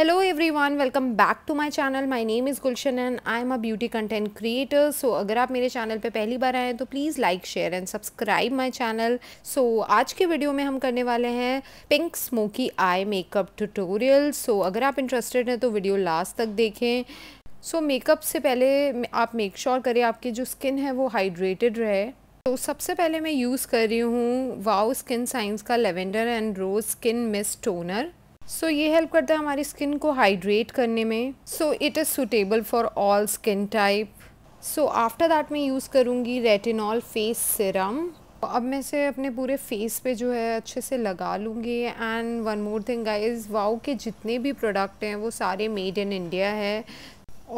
every everyone welcome back to my channel my name is Gulshan and I am a beauty content creator so अगर आप मेरे channel पे पहली बार आए हैं तो please like share and subscribe my channel so आज के वीडियो में हम करने वाले हैं pink smoky eye makeup tutorial so अगर आप इंटरेस्टेड हैं तो वीडियो लास्ट तक देखें सो so, मेकअप से पहले आप मेक श्योर sure करें आपकी जो स्किन है वो हाइड्रेटेड रहे तो सबसे पहले मैं यूज़ कर रही हूँ वाओ स्किन साइंस का lavender and rose skin mist toner so so, ये हेल्प करता है हमारी स्किन को हाइड्रेट करने में so it is suitable for all skin type so after that मैं यूज़ करूँगी रेटिनॉल फेस सिरम अब मैं इसे अपने पूरे फेस पे जो है अच्छे से लगा लूँगी and one more thing guys वाओ के जितने भी प्रोडक्ट हैं वो सारे मेड इन इंडिया है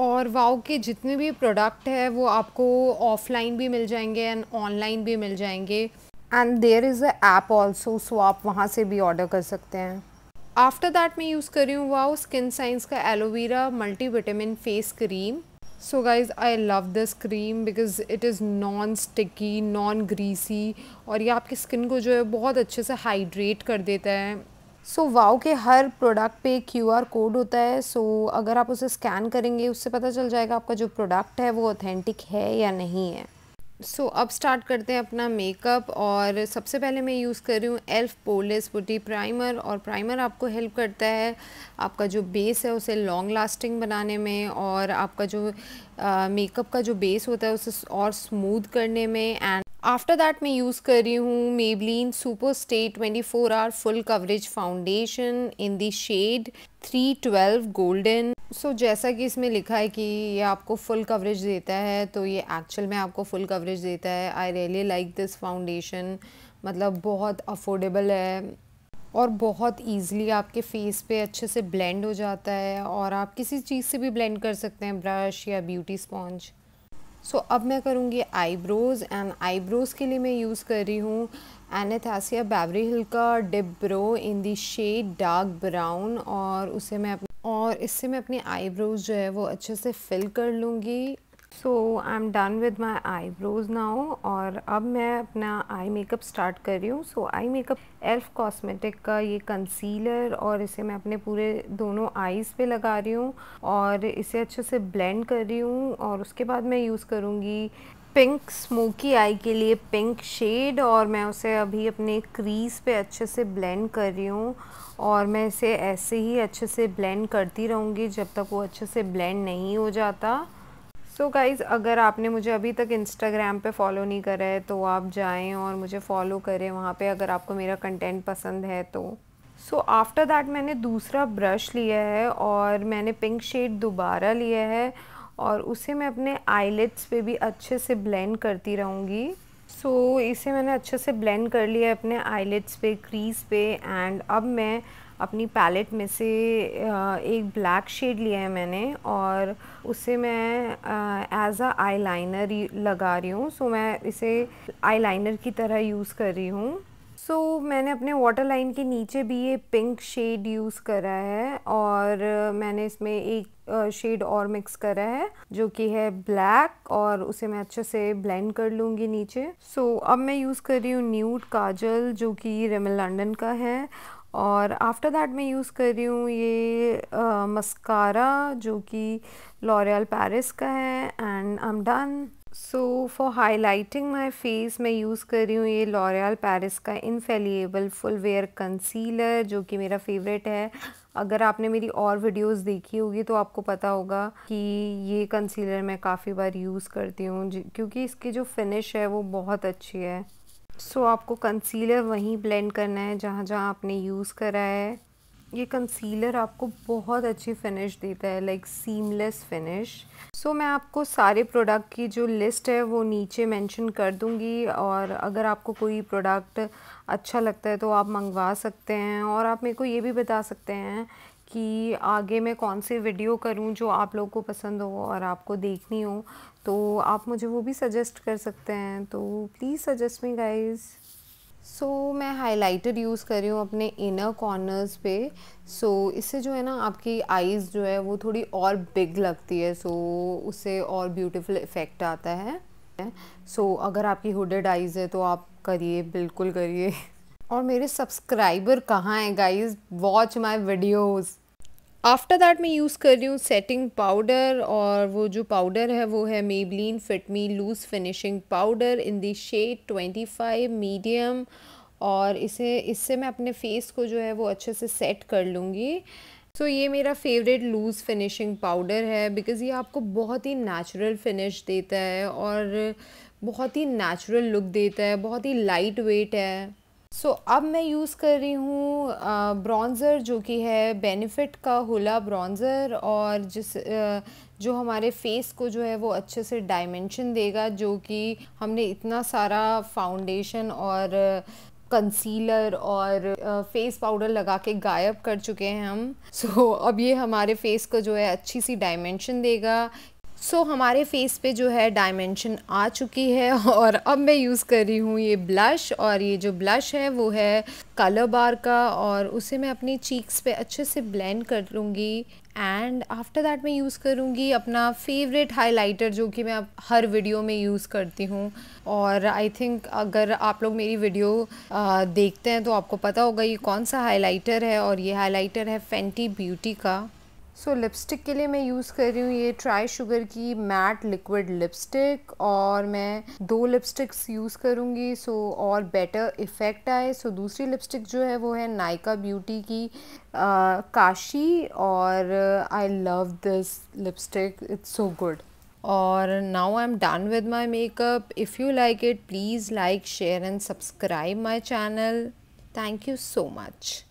और वाओ के जितने भी प्रोडक्ट है वो आपको ऑफलाइन भी मिल जाएंगे एंड ऑनलाइन भी मिल जाएंगे and there is a app also so आप वहाँ से भी ऑर्डर कर सकते हैं आफ्टर दैट मैं यूज़ कर रही हूँ वाओ स्किन साइंस का aloe vera multi vitamin face cream so guys I love this cream because it is non sticky non greasy और ये आपकी स्किन को जो है बहुत अच्छे से हाइड्रेट कर देता है सो so, वाओ के हर प्रोडक्ट पे क्यू आर कोड होता है सो so, अगर आप उसे स्कैन करेंगे उससे पता चल जाएगा आपका जो प्रोडक्ट है वो ऑथेंटिक है या नहीं है सो so, अब स्टार्ट करते हैं अपना मेकअप और सबसे पहले मैं यूज़ कर रही हूँ एल्फ पोलिस पुटी प्राइमर और प्राइमर आपको हेल्प करता है आपका जो बेस है उसे लॉन्ग लास्टिंग बनाने में और आपका जो मेकअप का जो बेस होता है उसे और स्मूथ करने में एंड आफ्टर दैट मैं यूज़ कर रही हूँ Maybelline super stay 24 hour full coverage foundation in the shade three golden so so, जैसा कि इसमें लिखा है कि ये आपको फुल कवरेज देता है तो ये एक्चुअल में आपको फुल कवरेज देता है I really like this foundation मतलब बहुत अफोर्डेबल है और बहुत ईजिली आपके फेस पे अच्छे से ब्लेंड हो जाता है और आप किसी चीज़ से भी ब्लेंड कर सकते हैं ब्रश या ब्यूटी स्पॉन्ज सो so, अब मैं करूँगी आईब्रोज़ एंड आईब्रोज़ के लिए मैं यूज़ कर रही हूँ एनेथासिया बैवरी हिल का dip brow in the shade dark brown और उसे मैं और इससे मैं अपनी आईब्रोज जो है वो अच्छे से फिल कर लूँगी so I am done with my eyebrows now और अब मैं अपना आई मेकअप स्टार्ट कर रही हूँ so I makeup Elf cosmetic का ये कंसीलर और इसे मैं अपने पूरे दोनों आईज़ पे लगा रही हूँ और इसे अच्छे से ब्लेंड कर रही हूँ और उसके बाद मैं यूज़ करूँगी पिंक स्मोकी आई के लिए पिंक शेड और मैं उसे अभी अपने क्रीज पे अच्छे से ब्लेंड कर रही हूँ और मैं इसे ऐसे ही अच्छे से ब्लेंड करती रहूँगी जब तक वो अच्छे से ब्लेंड नहीं हो जाता सो so गाइज़ अगर आपने मुझे अभी तक इंस्टाग्राम पे फॉलो नहीं करा है तो आप जाएं और मुझे फॉलो करें वहाँ पे अगर आपको मेरा कंटेंट पसंद है तो सो आफ्टर दैट मैंने दूसरा ब्रश लिया है और मैंने पिंक शेड दोबारा लिया है और उसे मैं अपने आईलेट्स पे भी अच्छे से ब्लेंड करती रहूँगी सो so, इसे मैंने अच्छे से ब्लेंड कर लिया है अपने आईलेट्स पे क्रीज पे एंड अब मैं अपनी पैलेट में से एक ब्लैक शेड लिया है मैंने और उसे मैं एज अ आईलाइनर लगा रही हूँ सो so, मैं इसे आईलाइनर की तरह यूज़ कर रही हूँ सो so, मैंने अपने वाटर लाइन के नीचे भी ये पिंक शेड यूज़ करा है और मैंने इसमें एक शेड और मिक्स करा है जो कि है ब्लैक और उसे मैं अच्छे से ब्लेंड कर लूँगी नीचे सो so, अब मैं यूज़ कर रही हूँ न्यूट काजल जो कि रेमल लंडन का है और आफ्टर दैट मैं यूज़ कर रही हूँ ये मस्कारा जो कि लॉरियल पेरिस का है and I am done so for highlighting my face मैं यूज़ कर रही हूँ ये लॉरियल पेरिस का इनफेलिएबल फुल वेयर कंसीलर जो कि मेरा फेवरेट है अगर आपने मेरी और वीडियोस देखी होगी तो आपको पता होगा कि ये कंसीलर मैं काफ़ी बार यूज़ करती हूँ क्योंकि इसकी जो फिनिश है वो बहुत अच्छी है सो so, आपको कंसीलर वहीं ब्लेंड करना है जहाँ जहाँ आपने यूज़ करा है ये कंसीलर आपको बहुत अच्छी फिनिश देता है लाइक सीमलेस फिनिश सो मैं आपको सारे प्रोडक्ट की जो लिस्ट है वो नीचे मेंशन कर दूँगी और अगर आपको कोई प्रोडक्ट अच्छा लगता है तो आप मंगवा सकते हैं और आप मेरे को ये भी बता सकते हैं कि आगे मैं कौन सी वीडियो करूं जो आप लोगों को पसंद हो और आपको देखनी हो तो आप मुझे वो भी सजेस्ट कर सकते हैं तो please suggest me guys so so, मैं हाइलाइटर यूज़ कर रही हूँ अपने इनर कॉर्नर्स पे सो so, इससे जो है ना आपकी आइज़ जो है वो थोड़ी और बिग लगती है सो so, उससे और ब्यूटीफुल इफ़ेक्ट आता है सो so, अगर आपकी हुडेड आइज़ है तो आप करिए बिल्कुल करिए और मेरे सब्सक्राइबर कहाँ हैं guys watch my videos after that मैं यूज़ कर रही हूँ सेटिंग पाउडर और वो जो पाउडर है वो है Maybelline fit me loose finishing powder in the shade twenty five medium और इसे इससे मैं अपने फेस को जो है वो अच्छे से सेट कर लूँगी सो so, ये मेरा फेवरेट लूज़ फिनिशिंग पाउडर है बिकॉज़ ये आपको बहुत ही नेचुरल फिनिश देता है और बहुत ही नेचुरल लुक देता है बहुत ही लाइट वेट है सो so, अब मैं यूज़ कर रही हूँ ब्रॉन्ज़र जो कि है बेनिफिट का होला ब्रॉन्ज़र और जिस आ, जो हमारे फेस को जो है वो अच्छे से डायमेंशन देगा जो कि हमने इतना सारा फाउंडेशन और कंसीलर और फेस पाउडर लगा के गायब कर चुके हैं हम सो so, अब ये हमारे फेस को जो है अच्छी सी डायमेंशन देगा सो so, हमारे फेस पे जो है डायमेंशन आ चुकी है और अब मैं यूज़ कर रही हूँ ये ब्लश और ये जो ब्लश है वो है कलर बार का और उसे मैं अपनी चीक्स पे अच्छे से ब्लेंड कर लूँगी एंड आफ्टर दैट मैं यूज़ करूँगी अपना फेवरेट हाइलाइटर जो कि मैं हर वीडियो में यूज़ करती हूँ और आई थिंक अगर आप लोग मेरी वीडियो आ, देखते हैं तो आपको पता होगा ये कौन सा हाईलाइटर है और ये हाईलाइटर है फैंटी ब्यूटी का सो so, लिपस्टिक के लिए मैं यूज़ कर रही हूँ ये ट्राई शुगर की मैट लिक्विड लिपस्टिक और मैं दो लिपस्टिक्स यूज़ करूँगी सो so, और बेटर इफ़ेक्ट आए सो so, दूसरी लिपस्टिक जो है वो है नायका ब्यूटी की आ, काशी और I love this lipstick it's so good और now I am done with my makeup if you like it please like share and subscribe my channel thank you so much